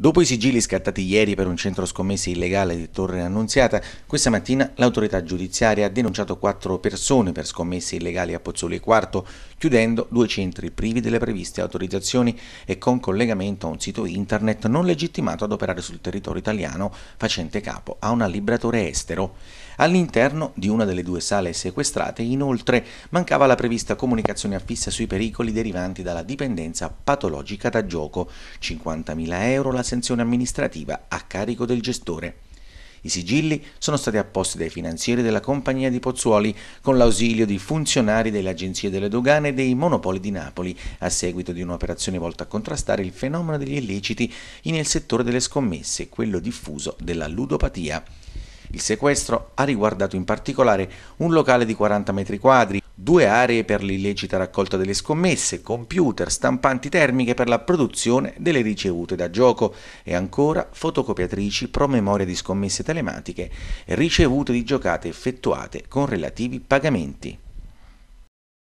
Dopo i sigilli scattati ieri per un centro scommesse illegale di Torre Annunziata, questa mattina l'autorità giudiziaria ha denunciato quattro persone per scommesse illegali a Pozzoli e Quarto, chiudendo due centri privi delle previste autorizzazioni e con collegamento a un sito internet non legittimato ad operare sul territorio italiano, facente capo a un allibratore estero. All'interno di una delle due sale sequestrate inoltre mancava la prevista comunicazione affissa sui pericoli derivanti dalla dipendenza patologica da gioco, 50.000 euro la sanzione amministrativa a carico del gestore. I sigilli sono stati apposti dai finanzieri della compagnia di Pozzuoli con l'ausilio di funzionari delle agenzie delle dogane e dei monopoli di Napoli a seguito di un'operazione volta a contrastare il fenomeno degli illeciti nel settore delle scommesse, quello diffuso della ludopatia. Il sequestro ha riguardato in particolare un locale di 40 metri quadri, due aree per l'illecita raccolta delle scommesse, computer, stampanti termiche per la produzione delle ricevute da gioco e ancora fotocopiatrici promemoria di scommesse telematiche e ricevute di giocate effettuate con relativi pagamenti.